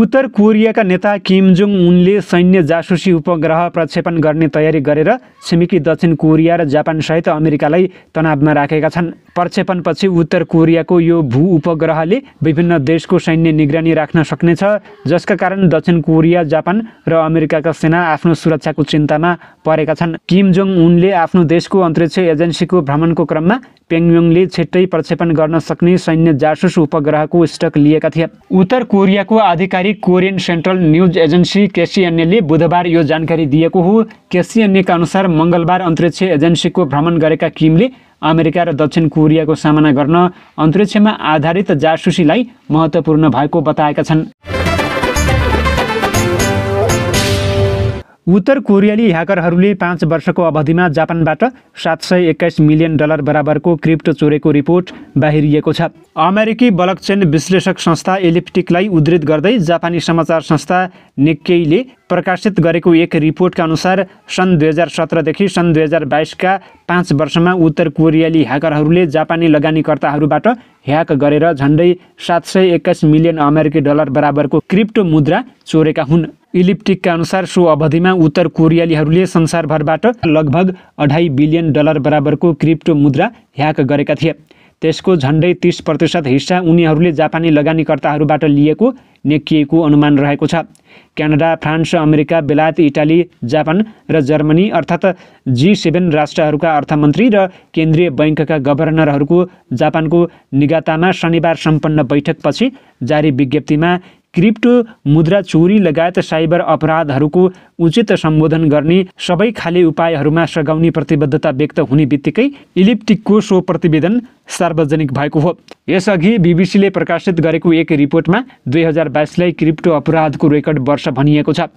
उत्तर कोरियाका नेता किम जोङ उनले सैन्य जासुसी उपग्रह प्रक्षेपण गर्ने तयारी गरेर छिमेकी दक्षिण कोरिया र जापानसहित अमेरिकालाई तनावमा राखेका छन् प्रक्षेपणपछि उत्तर कोरियाको यो भू उपग्रहले विभिन्न देशको सैन्य निगरानी राख्न सक्नेछ जसका कारण दक्षिण कोरिया जापान र अमेरिकाका सेना आफ्नो सुरक्षाको चिन्तामा परेका छन् किम जोङ उनले आफ्नो देशको अन्तरिक्ष एजेन्सीको भ्रमणको क्रममा पेङयोङले छिट्टै प्रक्षेपण गर्न सक्ने सैन्य जासुस उपग्रहको स्टक लिएका थिए उत्तर कोरियाको आधिकारिक जानकारी कोरियन सेन्ट्रल न्युज एजेन्सी केसिएनएले बुधबार यो जानकारी दिएको हो केसिएनएका अनुसार मङ्गलबार अन्तरिक्ष एजेन्सीको भ्रमण गरेका किमले अमेरिका र दक्षिण कोरियाको सामना गर्न अन्तरिक्षमा आधारित जासुसीलाई महत्त्वपूर्ण भएको बताएका छन् उत्तर कोरियाली ह्याकरहरूले पाँच वर्षको अवधिमा जापानबाट सात सय एक्काइस मिलियन डलर बराबरको क्रिप्टो चोरेको रिपोर्ट बाहिरिएको छ अमेरिकी ब्लकचेन विश्लेषक संस्था एलिप्टिकलाई उद्धित गर्दै जापानी समाचार संस्था निक्केले प्रकाशित गरेको एक रिपोर्टका अनुसार सन् दुई हजार सत्रदेखि सन् दुई हजार बाइसका पाँच वर्षमा उत्तर कोरियाली ह्याकरहरूले जापानी लगानीकर्ताहरूबाट ह्याक गरेर झन्डै सात सय एक्काइस मिलियन अमेरिकी डलर बराबरको क्रिप्टो मुद्रा चोरेका हुन् इलिप्टिकका अनुसार सो अवधिमा उत्तर कोरियालीहरूले संसारभरबाट लगभग अढाई बिलियन डलर बराबरको क्रिप्टो मुद्रा ह्याक गरेका थिए त्यसको झन्डै तिस प्रतिशत हिस्सा उनीहरूले जापानी लगानीकर्ताहरूबाट लिएको नेकिएको अनुमान रहेको छ क्यानाडा फ्रान्स अमेरिका बेलायत इटाली जापान र जर्मनी अर्थात् जी सेभेन राष्ट्रहरूका अर्थमन्त्री र केन्द्रीय बैङ्कका गभर्नरहरूको जापानको निगातामा शनिबार सम्पन्न बैठकपछि जारी विज्ञप्तिमा क्रिप्टो मुद्रा चोरी लगायत साइबर अपराधहरूको उचित सम्बोधन गर्ने सबै खाले उपायहरूमा सघाउने प्रतिबद्धता व्यक्त हुने बित्तिकै इलिप्टिकको सो प्रतिवेदन सार्वजनिक भएको हो यसअघि बिबिसीले प्रकाशित गरेको एक रिपोर्टमा दुई हजार बाइसलाई क्रिप्टो अपराधको रेकर्ड वर्ष भनिएको छ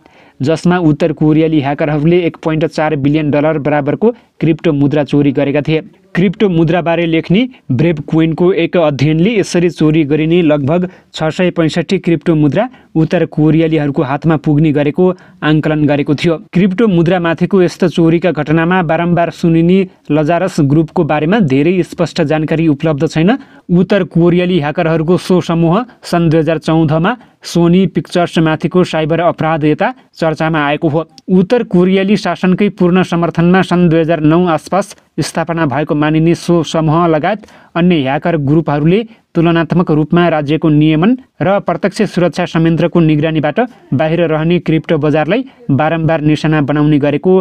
जसमा उत्तर कोरियाली ह्याकरहरूले एक पोइन्ट चार बिलियन डलर बराबरको क्रिप्टो मुद्रा चोरी गरेका थिए क्रिप्टो मुद्राबारे लेख्ने ब्रेभ क्वेनको एक अध्ययनले यसरी चोरी गरिने लगभग छ सय पैँसठी क्रिप्टो मुद्रा उत्तर कोरियालीहरूको हातमा पुग्ने गरेको आङ्कलन गरेको थियो क्रिप्टो मुद्रामाथिको यस्तो चोरीका घटनामा बारम्बार सुनिने लजारस ग्रुपको बारेमा धेरै स्पष्ट जानकारी उपलब्ध छैन उत्तर कोरियाली ह्याकरहरूको सो समूह सन् दुई हजार चौधमा सोनी पिक्चर्समाथिको साइबर अपराध यता चर्चामा आएको हो उत्तर कोरियाली शासनकै पूर्ण समर्थनमा सन् दुई हजार नौ आसपास स्थापना भएको मानिने सो समूह लगायत अन्य ह्याकर ग्रुपहरूले तुलनात्मक रूपमा राज्यको नियमन र प्रत्यक्ष सुरक्षा संयन्त्रको निगरानीबाट बाहिर रहने क्रिप्टो बजारलाई बारम्बार निशाना बनाउने गरेको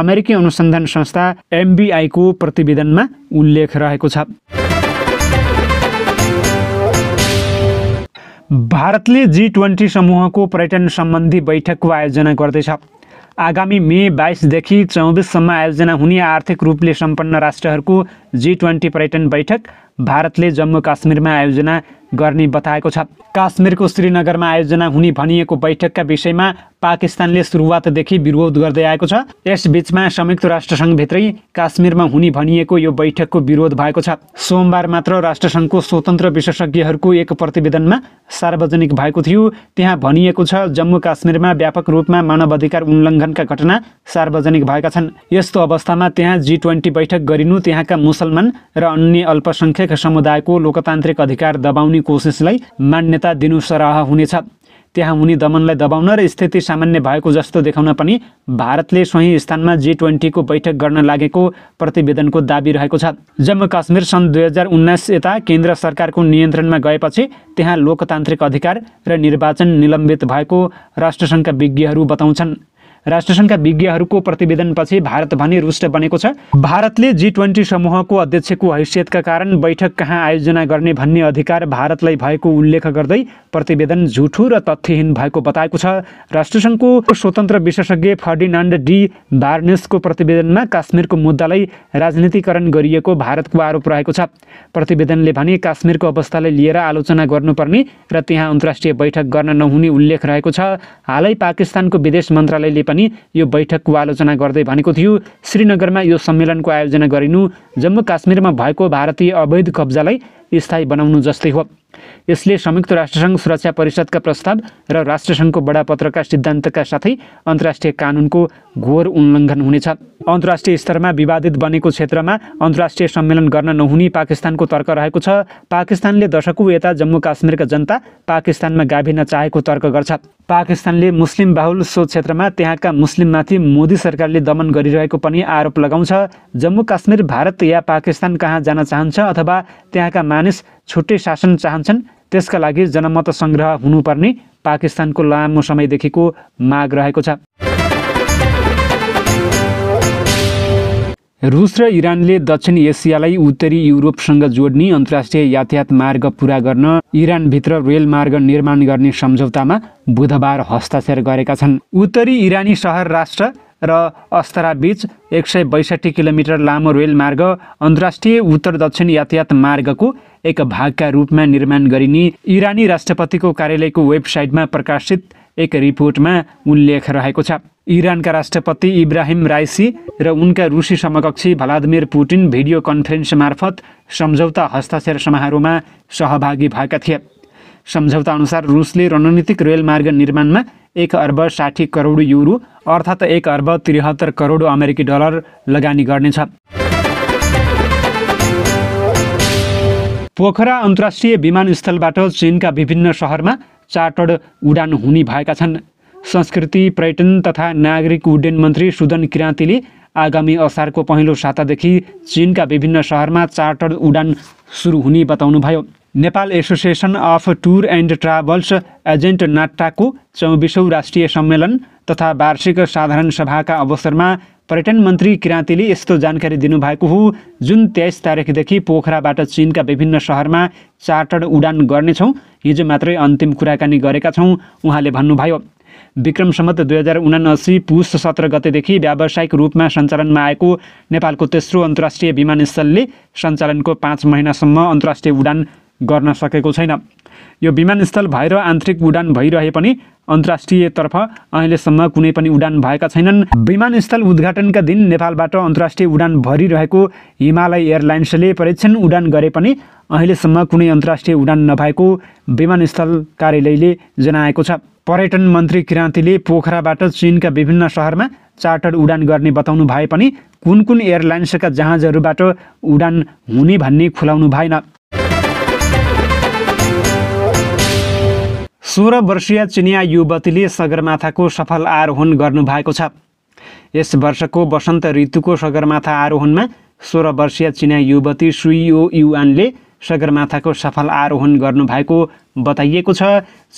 अमेरिकी अनुसन्धान संस्था एमबिआईको प्रतिवेदनमा उल्लेख रहेको छ भारतले जी ट्वेन्टी समूहको पर्यटन सम्बन्धी बैठकको आयोजना गर्दैछ आगामी मे बाइसदेखि चौबिससम्म आयोजना हुने आर्थिक रूपले सम्पन्न राष्ट्रहरूको जी ट्वेन्टी पर्यटन बैठक भारतले जम्मू काश्मीरमा आयोजना गर्ने बताएको छ काश्मीरको श्रीनगरमा आयोजना हुने भनिएको बैठकका विषयमा पाकिस्तानले सुरुवातदेखि विरोध गर्दै आएको छ यसबीचमा संयुक्त राष्ट्रसङ्घभित्रै काश्मीरमा हुने भनिएको यो बैठकको विरोध भएको छ सोमबार मात्र राष्ट्रसङ्घको स्वतन्त्र विशेषज्ञहरूको एक प्रतिवेदनमा सार्वजनिक भएको थियो त्यहाँ भनिएको छ जम्मू काश्मीरमा व्यापक रूपमा मानवाधिकार उल्लङ्घनका घटना सार्वजनिक भएका छन् यस्तो अवस्थामा त्यहाँ जी ट्वेन्टी बैठक गरिनु त्यहाँका मुसलमान र अन्य अल्पसङ्ख्यक समुदायको लोकतान्त्रिक अधिकार दबाउने आगामी कोसिसलाई मान्यता दिनु सराह हुनेछ त्यहाँ उनी दमनलाई दबाउन र स्थिति सामान्य भएको जस्तो देखाउन पनि भारतले सोही स्थानमा जी ट्वेन्टीको बैठक गर्न लागेको प्रतिवेदनको दावी रहेको छ जम्मू काश्मीर सन् दुई हजार उन्नाइस यता केन्द्र सरकारको नियन्त्रणमा गएपछि त्यहाँ लोकतान्त्रिक अधिकार र निर्वाचन निलम्बित भएको राष्ट्रसङ्घका विज्ञहरू बताउँछन् राष्ट्रसङ्घका विज्ञहरूको प्रतिवेदनपछि भारत भने रुष्ट बनेको छ भारतले जी ट्वेन्टी समूहको अध्यक्षको हैसियतका कारण बैठक कहाँ आयोजना गर्ने भन्ने अधिकार भारतलाई भएको उल्लेख गर्दै प्रतिवेदन झुठो र तथ्यहीन भएको बताएको छ राष्ट्रसङ्घको स्वतन्त्र विशेषज्ञ फर्डिनान्ड डी बार्नेसको प्रतिवेदनमा काश्मीरको मुद्दालाई राजनीतिकरण गरिएको भारतको आरोप रहेको छ प्रतिवेदनले भने काश्मीरको अवस्थालाई लिएर आलोचना गर्नुपर्ने र त्यहाँ अन्तर्राष्ट्रिय बैठक गर्न नहुने उल्लेख रहेको छ हालै पाकिस्तानको विदेश मन्त्रालयले पनि यो बैठकको आलोचना गर्दै भनेको थियो श्रीनगरमा यो सम्मेलनको आयोजना गरिनु जम्मू काश्मीरमा भएको भारतीय अवैध कब्जालाई स्थायी बनाउनु जस्तै हो यसले संयुक्त राष्ट्रसङ्घ सुरक्षा परिषदका प्रस्ताव र राष्ट्रसङ्घको बडापत्रका सिद्धान्तका साथै अन्तर्राष्ट्रिय कानुनको घोर उल्लङ्घन हुनेछ अन्तर्राष्ट्रिय स्तरमा विवादित बनेको क्षेत्रमा अन्तर्राष्ट्रिय सम्मेलन गर्न नहुने पाकिस्तानको तर्क रहेको छ पाकिस्तानले दशकौँ यता जम्मू काश्मीरका जनता पाकिस्तानमा गाभिन चाहेको तर्क गर्छ पाकिस्तानले मुस्लिम बाहुल सो क्षेत्रमा त्यहाँका मुस्लिममाथि मोदी सरकारले दमन गरिरहेको पनि आरोप लगाउँछ जम्मू काश्मीर भारत या पाकिस्तान कहाँ जान चाहन्छ अथवा त्यहाँका मानिस छुट्टै शासन चाहन्छन् त्यसका लागि जनमत सङ्ग्रह हुनुपर्ने पाकिस्तानको लामो समयदेखिको माग रहेको छ रुस र इरानले दक्षिण एसियालाई उत्तरी युरोपसँग जोड्ने अन्तर्राष्ट्रिय यातायात मार्ग पुरा गर्न इरानभित्र रेल मार्ग निर्माण गर्ने सम्झौतामा बुधबार हस्ताक्षर गरेका छन् उत्तरी इरानी सहर राष्ट्र र अस्तराबीच एक सय बैसठी किलोमिटर लामो रेल मार्ग अन्तर्राष्ट्रिय उत्तर दक्षिण यातायात मार्गको एक भागका रूपमा निर्माण गरिने इरानी राष्ट्रपतिको कार्यालयको वेबसाइटमा प्रकाशित एक रिपोर्टमा उल्लेख रहेको छ इरानका राष्ट्रपति इब्राहिम राइसी र उनका रुसी समकक्षी भ्लादिमिर पुटिन भिडियो कन्फरेन्स मार्फत सम्झौता हस्ताक्षर समारोहमा सहभागी भएका थिए अनुसार रुसले रणनीतिक रेल मार्ग निर्माणमा एक अर्ब साठी करोड युरो अर्थात् एक अर्ब त्रिहत्तर करोड अमेरिकी डलर लगानी गर्नेछ पोखरा अन्तर्राष्ट्रिय विमानस्थलबाट चिनका विभिन्न सहरमा चार्टर्ड उडान हुने भएका छन् संस्कृति पर्यटन तथा नागरिक उड्डयन मन्त्री सुदन किराँतीले आगामी असारको पहिलो सातादेखि चिनका विभिन्न सहरमा चार्टर्ड उडान सुरु हुने बताउनुभयो Nepal association of tour and travels agent नाट्टाको चौबिसौँ राष्ट्रिय सम्मेलन तथा वार्षिक साधारण सभाका अवसरमा पर्यटन मन्त्री किराँतीले यस्तो जानकारी दिनुभएको हो जुन तेइस तारिकदेखि पोखराबाट चिनका विभिन्न सहरमा चार्टर्ड उडान गर्नेछौँ हिजो मात्रै अन्तिम कुराकानी गरेका छौँ उहाँले भन्नुभयो विक्रम सम्मत दुई हजार उनासी पुष सत्र गतेदेखि व्यावसायिक रूपमा सञ्चालनमा आएको नेपालको तेस्रो अन्तर्राष्ट्रिय विमानस्थलले सञ्चालनको पाँच महिनासम्म अन्तर्राष्ट्रिय उडान गर्न सकेको छैन यो विमानस्थल भएर आन्तरिक उडान भइरहे पनि अन्तर्राष्ट्रियतर्फ अहिलेसम्म कुनै पनि उडान भएका छैनन् विमानस्थल उद्घाटनका दिन नेपालबाट अन्तर्राष्ट्रिय उडान भरिरहेको हिमालय एयरलाइन्सले परीक्षण उडान गरे पनि अहिलेसम्म कुनै अन्तर्राष्ट्रिय उडान नभएको विमानस्थल कार्यालयले जनाएको छ पर्यटन मन्त्री किराँतीले पोखराबाट चिनका विभिन्न सहरमा चार्टर्ड उडान गर्ने बताउनु भए पनि कुन कुन एयरलाइन्सका जहाजहरूबाट उडान हुने भन्ने खुलाउनु भएन सोह्र वर्षीय चिनिया युवतीले सगरमाथाको सफल आरोहण गर्नुभएको छ यस वर्षको वसन्त ऋतुको सगरमाथा आरोहणमा सोह्र वर्षीय चिनिया युवती सुइयो युआनले सगरमाथाको सफल आरोहण गर्नुभएको बताइएको छ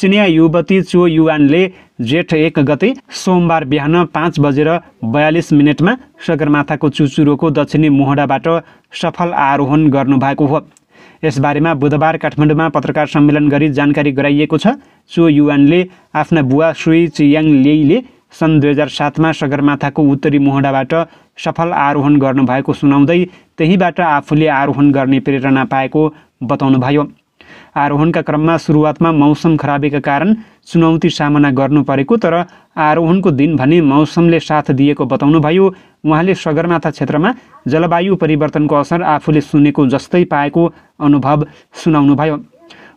चिनिया युवती चो युआनले जेठ एक गते सोमबार बिहान पाँच बजेर बयालिस मिनटमा सगरमाथाको चुचुरोको दक्षिणी मोहडाबाट सफल आरोहण गर्नुभएको हो यसबारेमा बुधबार काठमाडौँमा पत्रकार सम्मेलन गरी जानकारी गराइएको छ चो युवानले आफ्ना बुवा सुई चियाङ लेईले सन् दुई हजार सातमा सगरमाथाको उत्तरी मोहडाबाट सफल आरोहण गर्नुभएको सुनाउँदै त्यहीँबाट आफूले आरोहण गर्ने प्रेरणा पाएको बताउनुभयो आरोहणका क्रममा सुरुवातमा मौसम खराबीका कारण चुनौती सामना गर्नु परेको तर आरोहणको दिन भने मौसमले साथ दिएको बताउनुभयो उहाँले सगरमाथा क्षेत्रमा जलवायु परिवर्तनको असर आफूले सुनेको जस्तै पाएको अनुभव सुनाउनुभयो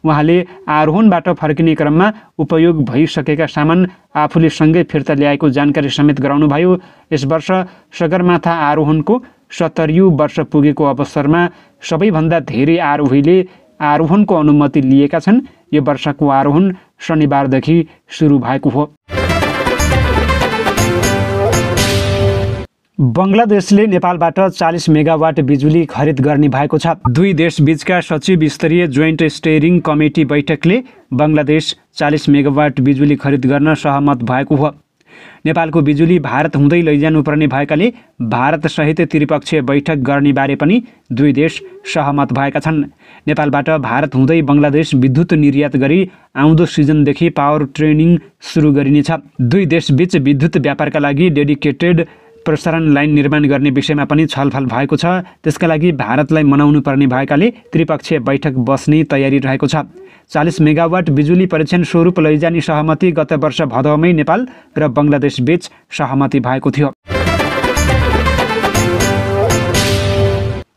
उहाँले आरोहणबाट फर्किने क्रममा उपयोग भइसकेका सामान आफूले सँगै फिर्ता ल्याएको जानकारी समेत गराउनुभयो यस वर्ष सगरमाथा आरोहणको सत्तरी वर्ष पुगेको अवसरमा सबैभन्दा धेरै आरोहीले आरोहणको अनुमति लिएका छन् यो वर्षको आरोहण शनिबारदेखि सुरु भएको हो बङ्गलादेशले नेपालबाट चालिस मेगावाट बिजुली खरिद गर्ने भएको छ दुई देशबीचका सचिव स्तरीय जोइन्ट स्टेयरिङ कमिटी बैठकले बङ्गलादेश चालिस मेगावाट बिजुली खरिद गर्न सहमत भएको हो नेपालको बिजुली भारत हुँदै लैजानुपर्ने भएकाले भारतसहित त्रिपक्षीय बैठक गर्नेबारे पनि दुई देश सहमत भएका छन् नेपालबाट भारत हुँदै बङ्गलादेश विद्युत निर्यात गरी आउँदो सिजनदेखि पावर ट्रेनिङ सुरु गरिनेछ दुई देशबीच विद्युत व्यापारका लागि डेडिकेटेड प्रसारण लाइन निर्माण गर्ने विषयमा पनि छलफल भएको छ त्यसका लागि भारतलाई मनाउनु पर्ने भएकाले त्रिपक्षीय बैठक बस्ने तयारी रहेको छ चालिस मेगावाट बिजुली परीक्षण स्वरूप लैजाने सहमति गत वर्ष भदौमै नेपाल र बीच सहमति भएको थियो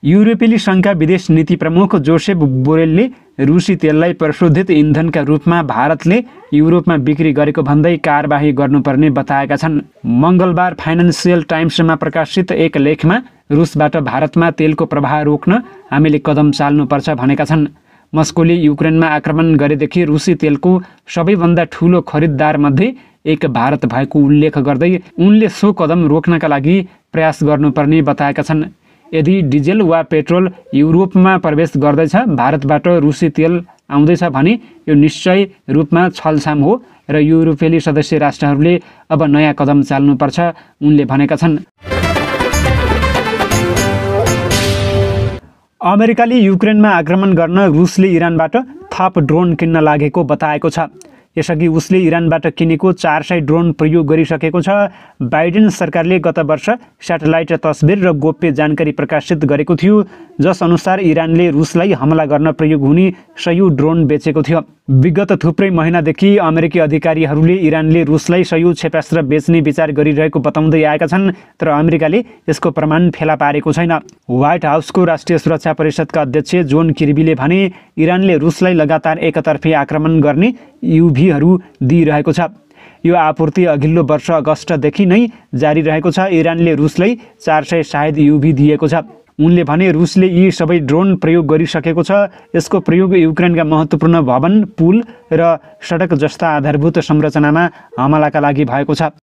युरोपेली सङ्घका विदेश नीति प्रमुख जोसेफ बोरेलले रुसी तेललाई प्रशोधित इन्धनका रूपमा भारतले युरोपमा बिक्री गरेको भन्दै कारबाही गर्नुपर्ने बताएका छन् मङ्गलबार फाइनेन्सियल टाइम्समा प्रकाशित एक लेखमा रुसबाट भारतमा तेलको प्रवाह रोक्न हामीले कदम चाल्नुपर्छ भनेका छन् मस्कोले युक्रेनमा आक्रमण गरेदेखि रुसी तेलको सबैभन्दा ठुलो खरिददारमध्ये एक भारत भएको उल्लेख गर्दै उनले सो कदम रोक्नका लागि प्रयास गर्नुपर्ने बताएका छन् यदि डिजेल वा पेट्रोल युरोपमा प्रवेश गर्दैछ भारतबाट रुसी तेल आउँदैछ भने यो निश्चय रूपमा छलछाम हो र युरोपेली सदस्य राष्ट्रहरूले अब नयाँ कदम चाल्नुपर्छ उनले भनेका छन् अमेरिकाले युक्रेनमा आक्रमण गर्न रुसले इरानबाट थप ड्रोन किन्न लागेको बताएको छ यसअघि उसले इरानबाट किनेको चार सय ड्रोन प्रयोग गरिसकेको छ बाइडेन सरकारले गत वर्ष सेटेलाइट तस्बिर र गोप्य जानकारी प्रकाशित गरेको थियो जसअनुसार इरानले रुसलाई हमला गर्न प्रयोग हुने सयौँ ड्रोन बेचेको थियो विगत थुप्रै महिनादेखि अमेरिकी अधिकारीहरूले इरानले रुसलाई सयौँ क्षेपास्त्र बेच्ने विचार गरिरहेको बताउँदै आएका छन् तर अमेरिकाले यसको प्रमाण फेला पारेको छैन व्हाइट हाउसको राष्ट्रिय सुरक्षा परिषदका अध्यक्ष जोन किर्बीले भने इरानले रुसलाई लगातार एकतर्फी आक्रमण गर्ने युभीहरू दिइरहेको छ यो आपूर्ति अघिल्लो वर्ष अगस्तदेखि नै जारी रहेको छ इरानले रुसलाई चार सय सायद युभी दिएको छ उनले भने रुसले यी सबै ड्रोन प्रयोग गरिसकेको छ यसको प्रयोग युक्रेनका महत्त्वपूर्ण भवन पुल र सडक जस्ता आधारभूत संरचनामा हमलाका लागि भएको छ